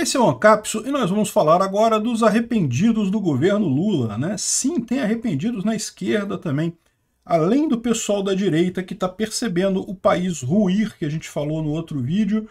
Esse é o Ancapso e nós vamos falar agora dos arrependidos do governo Lula, né? Sim, tem arrependidos na esquerda também, além do pessoal da direita que está percebendo o país ruir, que a gente falou no outro vídeo,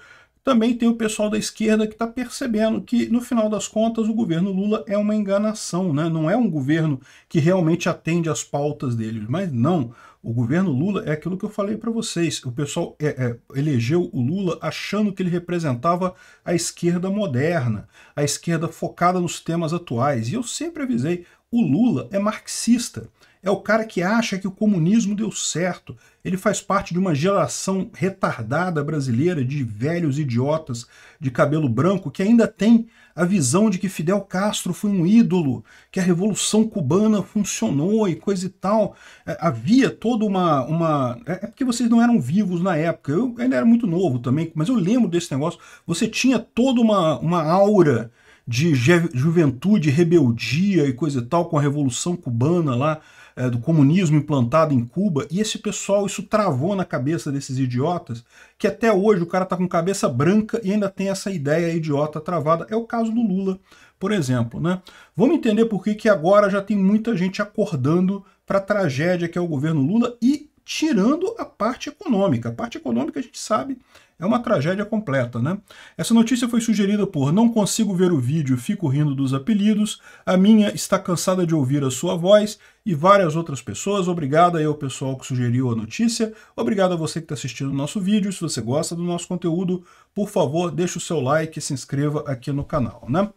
também tem o pessoal da esquerda que está percebendo que, no final das contas, o governo Lula é uma enganação, né? não é um governo que realmente atende às pautas dele. Mas não, o governo Lula é aquilo que eu falei para vocês. O pessoal é, é, elegeu o Lula achando que ele representava a esquerda moderna, a esquerda focada nos temas atuais. E eu sempre avisei, o Lula é marxista. É o cara que acha que o comunismo deu certo. Ele faz parte de uma geração retardada brasileira de velhos idiotas de cabelo branco que ainda tem a visão de que Fidel Castro foi um ídolo, que a Revolução Cubana funcionou e coisa e tal. É, havia toda uma, uma. É, é porque vocês não eram vivos na época. Eu ainda era muito novo também, mas eu lembro desse negócio. Você tinha toda uma, uma aura de juventude, rebeldia e coisa e tal, com a Revolução Cubana lá é, do comunismo implantado em Cuba, e esse pessoal, isso travou na cabeça desses idiotas, que até hoje o cara tá com cabeça branca e ainda tem essa ideia idiota travada. É o caso do Lula, por exemplo. Né? Vamos entender por que, que agora já tem muita gente acordando para a tragédia que é o governo Lula e tirando a parte econômica. A parte econômica, a gente sabe, é uma tragédia completa, né? Essa notícia foi sugerida por Não consigo ver o vídeo, fico rindo dos apelidos, a minha está cansada de ouvir a sua voz e várias outras pessoas. Obrigado aí ao pessoal que sugeriu a notícia. Obrigado a você que está assistindo o nosso vídeo. Se você gosta do nosso conteúdo, por favor, deixe o seu like e se inscreva aqui no canal, né?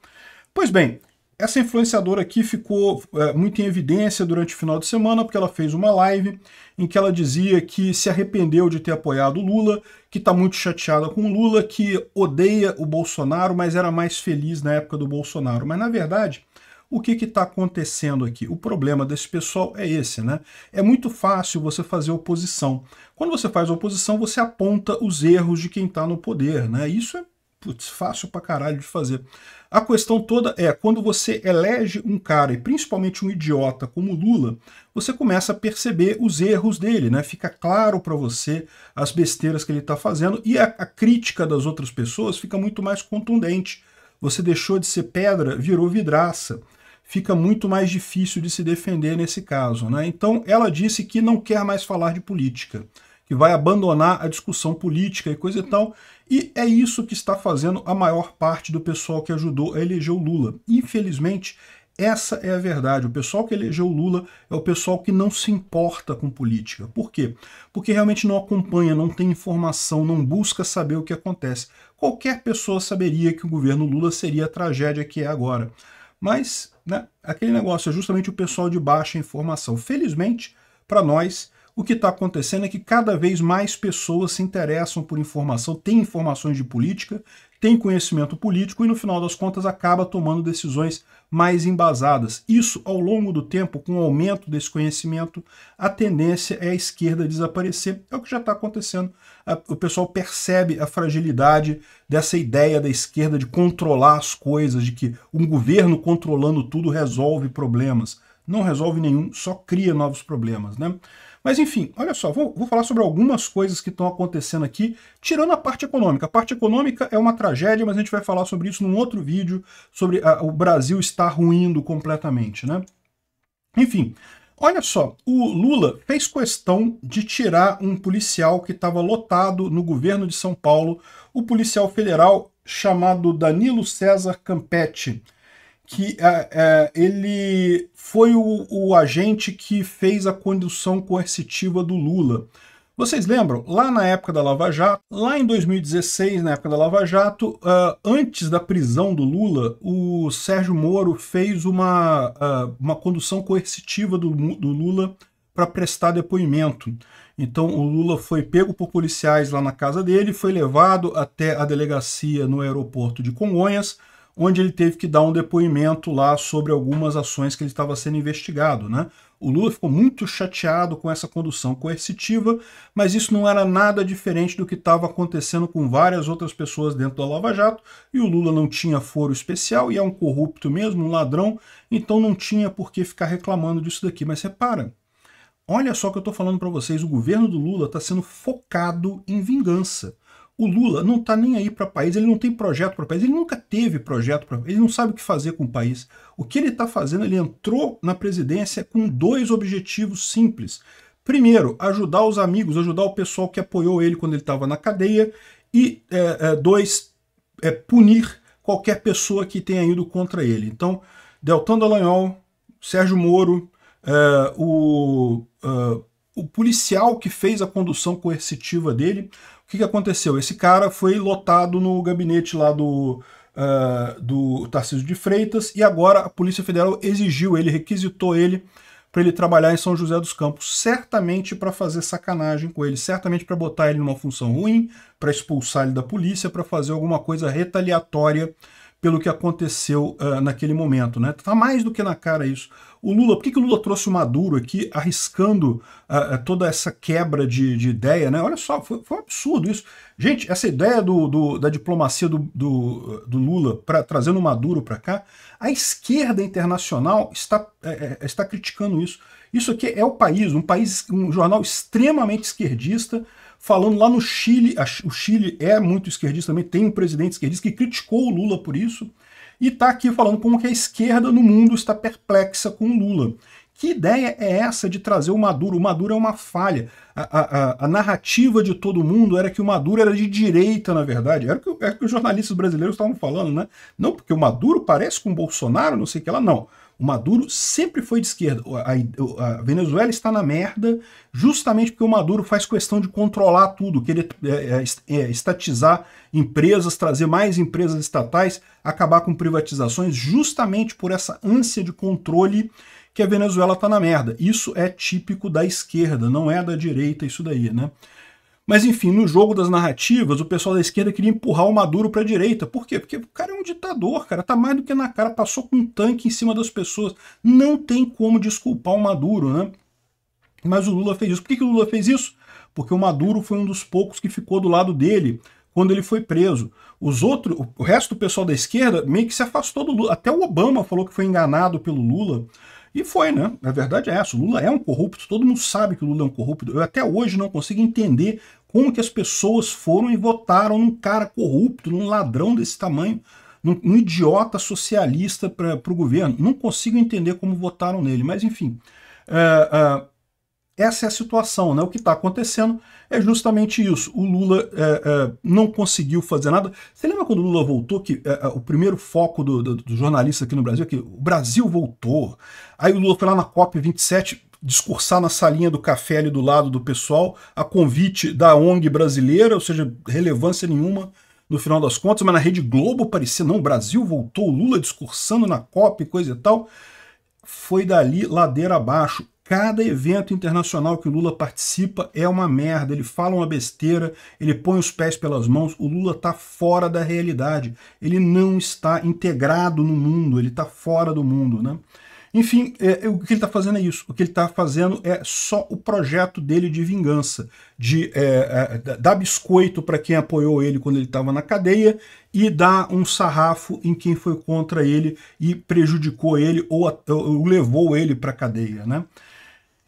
Pois bem, essa influenciadora aqui ficou é, muito em evidência durante o final de semana, porque ela fez uma live em que ela dizia que se arrependeu de ter apoiado o Lula, que está muito chateada com o Lula, que odeia o Bolsonaro, mas era mais feliz na época do Bolsonaro. Mas, na verdade, o que está acontecendo aqui? O problema desse pessoal é esse, né? É muito fácil você fazer oposição. Quando você faz oposição, você aponta os erros de quem está no poder, né? Isso é putz, fácil pra caralho de fazer. A questão toda é, quando você elege um cara, e principalmente um idiota como Lula, você começa a perceber os erros dele, né? Fica claro para você as besteiras que ele está fazendo e a, a crítica das outras pessoas fica muito mais contundente. Você deixou de ser pedra, virou vidraça. Fica muito mais difícil de se defender nesse caso, né? Então, ela disse que não quer mais falar de política que vai abandonar a discussão política e coisa e tal. E é isso que está fazendo a maior parte do pessoal que ajudou a eleger o Lula. Infelizmente, essa é a verdade. O pessoal que elegeu o Lula é o pessoal que não se importa com política. Por quê? Porque realmente não acompanha, não tem informação, não busca saber o que acontece. Qualquer pessoa saberia que o governo Lula seria a tragédia que é agora. Mas né, aquele negócio é justamente o pessoal de baixa informação. Felizmente, para nós, o que está acontecendo é que cada vez mais pessoas se interessam por informação, têm informações de política, têm conhecimento político e no final das contas acaba tomando decisões mais embasadas. Isso ao longo do tempo, com o aumento desse conhecimento, a tendência é a esquerda desaparecer. É o que já está acontecendo. O pessoal percebe a fragilidade dessa ideia da esquerda de controlar as coisas, de que um governo controlando tudo resolve problemas. Não resolve nenhum, só cria novos problemas, né? Mas enfim, olha só, vou, vou falar sobre algumas coisas que estão acontecendo aqui, tirando a parte econômica. A parte econômica é uma tragédia, mas a gente vai falar sobre isso num outro vídeo, sobre a, ah, o Brasil estar ruindo completamente, né? Enfim, Olha só, o Lula fez questão de tirar um policial que estava lotado no governo de São Paulo, o policial federal chamado Danilo César Campetti que é, é, ele foi o, o, agente que fez a condução coercitiva do Lula. Vocês lembram? Lá na época da Lava Jato, lá em 2016, na época da Lava Jato, uh, antes da prisão do Lula, o Sérgio Moro fez uma, uh, uma condução coercitiva do, do Lula para prestar depoimento. Então o Lula foi pego por policiais lá na casa dele, foi levado até a delegacia no aeroporto de Congonhas, onde ele teve que dar um depoimento lá sobre algumas ações que ele estava sendo investigado. Né? O Lula ficou muito chateado com essa condução coercitiva, mas isso não era nada diferente do que estava acontecendo com várias outras pessoas dentro da Lava Jato, e o Lula não tinha foro especial e é um corrupto mesmo, um ladrão, então não tinha por que ficar reclamando disso daqui. Mas repara, olha só o que eu estou falando para vocês, o governo do Lula está sendo focado em vingança. O Lula não está nem aí para o país, ele não tem projeto para o país, ele nunca teve projeto para ele não sabe o que fazer com o país. O que ele está fazendo, ele entrou na presidência com dois objetivos simples. Primeiro, ajudar os amigos, ajudar o pessoal que apoiou ele quando ele estava na cadeia. E é, é, dois, é, punir qualquer pessoa que tenha ido contra ele. Então, Deltan Dallagnol, Sérgio Moro, é, o, é, o policial que fez a condução coercitiva dele, que, que aconteceu? Esse cara foi lotado no gabinete lá do, uh, do Tarcísio de Freitas e agora a Polícia Federal exigiu ele, requisitou ele para ele trabalhar em São José dos Campos, certamente para fazer sacanagem com ele, certamente para botar ele numa função ruim, para expulsar ele da polícia, para fazer alguma coisa retaliatória pelo que aconteceu uh, naquele momento. Né? Tá mais do que na cara isso. O Lula, por que, que o Lula trouxe o Maduro aqui, arriscando uh, toda essa quebra de, de, ideia? Né? Olha só, foi, foi, um absurdo isso. Gente, essa ideia do, do da diplomacia do, do, do Lula para trazendo o Maduro para cá, a esquerda internacional está, é, é, está criticando isso. Isso aqui é o país, um país, um jornal extremamente esquerdista, falando lá no Chile. o Chile é muito esquerdista também, tem um presidente esquerdista que criticou o Lula por isso. E está aqui falando como que a esquerda no mundo está perplexa com o Lula. Que ideia é essa de trazer o Maduro? O Maduro é uma falha. A, a, a, narrativa de todo mundo era que o Maduro era de direita, na verdade. Era o que, era o que os jornalistas brasileiros estavam falando, né? Não, porque o Maduro parece com o Bolsonaro, não sei o que lá, não. O Maduro sempre foi de esquerda. A, a, a, Venezuela está na merda justamente porque o Maduro faz questão de controlar tudo, querer é, é, é, estatizar empresas, trazer mais empresas estatais, acabar com privatizações, justamente por essa ânsia de controle que a Venezuela está na merda. Isso é típico da esquerda, não é da direita, isso daí, né? Mas enfim, no jogo das narrativas, o pessoal da esquerda queria empurrar o Maduro para a direita. Por quê? Porque o cara é um ditador, cara, tá mais do que na cara, passou com um tanque em cima das pessoas. Não tem como desculpar o Maduro, né? Mas o Lula fez isso. Por que, que o Lula fez isso? Porque o Maduro foi um dos poucos que ficou do lado dele quando ele foi preso. Os outros, o resto do pessoal da esquerda meio que se afastou do Lula. Até o Obama falou que foi enganado pelo Lula. E foi, né? A verdade é essa. O Lula é um corrupto, todo mundo sabe que o Lula é um corrupto. Eu até hoje não consigo entender como que as pessoas foram e votaram num cara corrupto, num ladrão desse tamanho, num, num idiota socialista para o governo. Não consigo entender como votaram nele, mas enfim. Uh, uh, essa é a situação, né? O que está acontecendo é justamente isso. O Lula é, é, não conseguiu fazer nada. Você lembra quando o Lula voltou, que é, é, o primeiro foco do, do, do jornalista aqui no Brasil é que o Brasil voltou. Aí o Lula foi lá na COP27 discursar na salinha do café ali do lado do pessoal, a convite da ONG brasileira, ou seja, relevância nenhuma no final das contas, mas na Rede Globo parecia, não, o Brasil voltou, o Lula discursando na COP, coisa e tal foi dali ladeira abaixo. Cada evento internacional que o Lula participa é uma merda. Ele fala uma besteira, ele põe os pés pelas mãos. O Lula está fora da realidade. Ele não está integrado no mundo, ele está fora do mundo. Né? Enfim, é, é o que ele está fazendo é isso. O que ele está fazendo é só o projeto dele de vingança, de é, é, dar biscoito para quem apoiou ele quando ele estava na cadeia e dar um sarrafo em quem foi contra ele e prejudicou ele ou, ou levou ele para a cadeia. Né?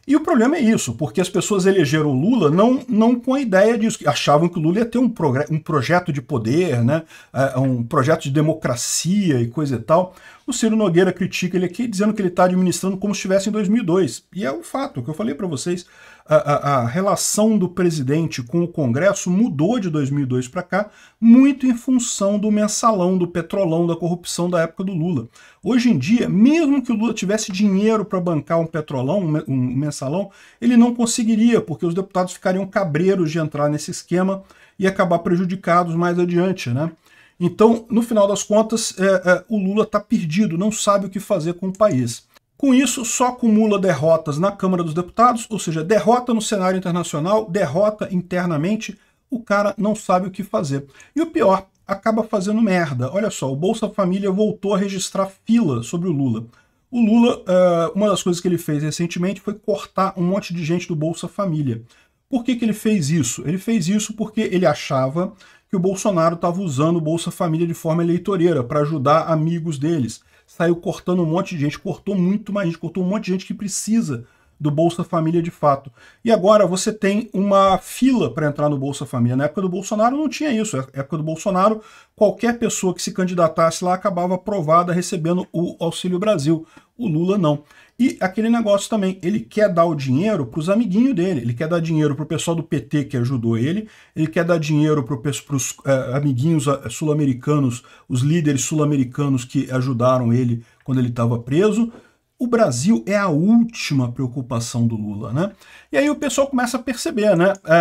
E o problema é isso, porque as pessoas elegeram o Lula não, não com a ideia disso, achavam que o Lula ia ter um, um projeto de poder, né? É, um projeto de democracia e coisa e tal. O Ciro Nogueira critica ele aqui, dizendo que ele está administrando como se estivesse em 2002. E é o um fato que eu falei para vocês a, a, relação do presidente com o Congresso mudou de 2002 para cá, muito em função do mensalão, do petrolão, da corrupção da época do Lula. Hoje em dia, mesmo que o Lula tivesse dinheiro para bancar um petrolão, um mensalão, ele não conseguiria, porque os deputados ficariam cabreiros de entrar nesse esquema e acabar prejudicados mais adiante, né? Então, no final das contas, é, é, o Lula está perdido, não sabe o que fazer com o país. Com isso, só acumula derrotas na Câmara dos Deputados, ou seja, derrota no cenário internacional, derrota internamente, o cara não sabe o que fazer. E o pior, acaba fazendo merda. Olha só, o Bolsa Família voltou a registrar fila sobre o Lula. O Lula, eh, uma das coisas que ele fez recentemente foi cortar um monte de gente do Bolsa Família. Por que, que ele fez isso? Ele fez isso porque ele achava que o Bolsonaro estava usando o Bolsa Família de forma eleitoreira para ajudar amigos deles saiu cortando um monte de gente, cortou muito mais gente, cortou um monte de gente que precisa do Bolsa Família de fato. E agora você tem uma fila para entrar no Bolsa Família. Na época do Bolsonaro não tinha isso. Na é, época do Bolsonaro, qualquer pessoa que se candidatasse lá acabava aprovada recebendo o Auxílio Brasil. O Lula não. E aquele negócio também, ele quer dar o dinheiro para os amiguinhos dele, ele quer dar dinheiro para o pessoal do PT que ajudou ele, ele quer dar dinheiro para os é, amiguinhos eh, sul-americanos, os líderes sul-americanos que ajudaram ele quando ele estava preso, o Brasil é a última preocupação do Lula, né? E aí o pessoal começa a perceber, né? É,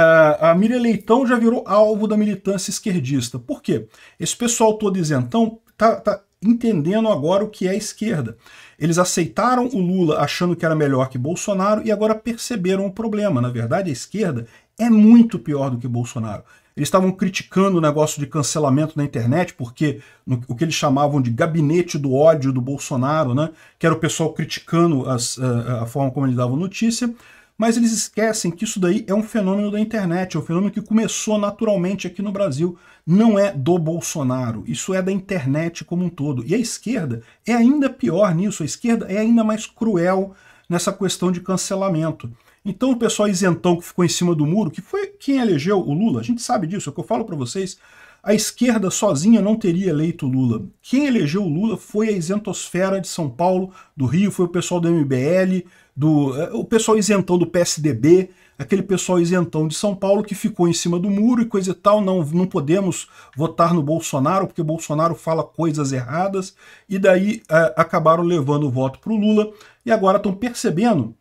a Miriam Leitão já virou alvo da militância esquerdista. Por quê? Esse pessoal todo isentão tá, tá entendendo agora o que é esquerda. Eles aceitaram o Lula achando que era melhor que Bolsonaro e agora perceberam o problema. Na verdade, a esquerda é muito pior do que Bolsonaro. Eles estavam criticando o negócio de cancelamento na internet, porque no, o que eles chamavam de gabinete do ódio do Bolsonaro, né? que era o pessoal criticando as, a, eh, eh, a, forma como ele dava notícia, mas eles esquecem que isso daí é um fenômeno da internet, é um fenômeno que começou naturalmente aqui no Brasil. Não é do Bolsonaro, isso é da internet como um todo. E a esquerda é ainda pior nisso, a esquerda é ainda mais cruel nessa questão de cancelamento. Então o pessoal isentão que ficou em cima do muro, que foi quem elegeu o Lula, a gente sabe disso, é o que eu falo para vocês, a esquerda sozinha não teria eleito o Lula. Quem elegeu o Lula foi a isentosfera de São Paulo, do Rio, foi o pessoal do MBL, do, é, o pessoal isentão do PSDB, aquele pessoal isentão de São Paulo que ficou em cima do muro e coisa e tal, não, não podemos votar no Bolsonaro porque Bolsonaro fala coisas erradas, e daí é, acabaram levando o voto para o Lula, e agora estão percebendo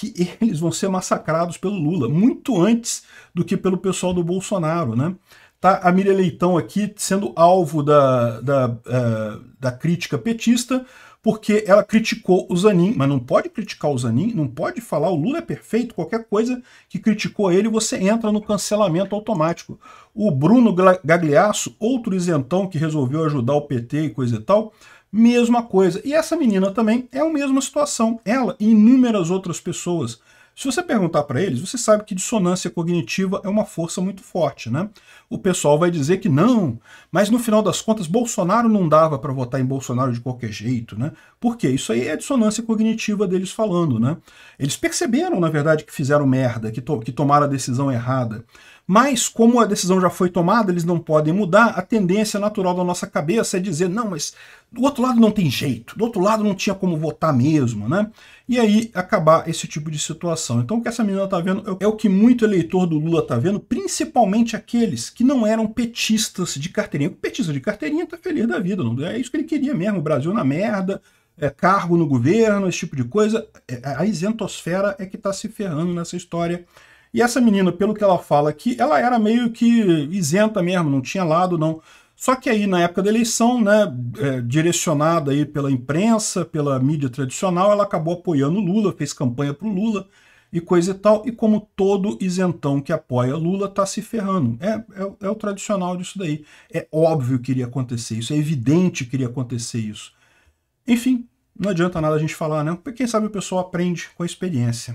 que eles vão ser massacrados pelo Lula, muito antes do que pelo pessoal do Bolsonaro, né? Tá a Miriam Leitão aqui sendo alvo da, da, uh, da crítica petista, porque ela criticou o Zanin, mas não pode criticar o Zanin, não pode falar o Lula é perfeito, qualquer coisa que criticou ele, você entra no cancelamento automático. O Bruno Gagliasso, outro isentão que resolveu ajudar o PT e coisa e tal, mesma coisa. E essa menina também é a mesma situação, ela e inúmeras outras pessoas. Se você perguntar para eles, você sabe que dissonância cognitiva é uma força muito forte, né? O pessoal vai dizer que não, mas no final das contas Bolsonaro não dava para votar em Bolsonaro de qualquer jeito, né? Por quê? Isso aí é dissonância cognitiva deles falando, né? Eles perceberam, na verdade, que fizeram merda, que, to que tomaram a decisão errada, mas, como a decisão já foi tomada, eles não podem mudar, a tendência natural da nossa cabeça é dizer, não, mas do outro lado não tem jeito, do outro lado não tinha como votar mesmo, né? E aí acabar esse tipo de situação. Então o que essa menina está vendo é, é o que muito eleitor do Lula está vendo, principalmente aqueles que não eram petistas de carteirinha. O petista de carteirinha está feliz da vida, não é isso que ele queria mesmo, o Brasil na merda, é, cargo no governo, esse tipo de coisa. É, a isentosfera é que está se ferrando nessa história e essa menina, pelo que ela fala aqui, ela era meio que isenta mesmo, não tinha lado, não. Só que aí, na época da eleição, né, é, direcionada aí pela imprensa, pela mídia tradicional, ela acabou apoiando o Lula, fez campanha para o Lula e coisa e tal. E como todo isentão que apoia Lula está se ferrando. É, é, é o tradicional disso daí. É óbvio que iria acontecer isso, é evidente que iria acontecer isso. Enfim, não adianta nada a gente falar, né? Porque quem sabe o pessoal aprende com a experiência.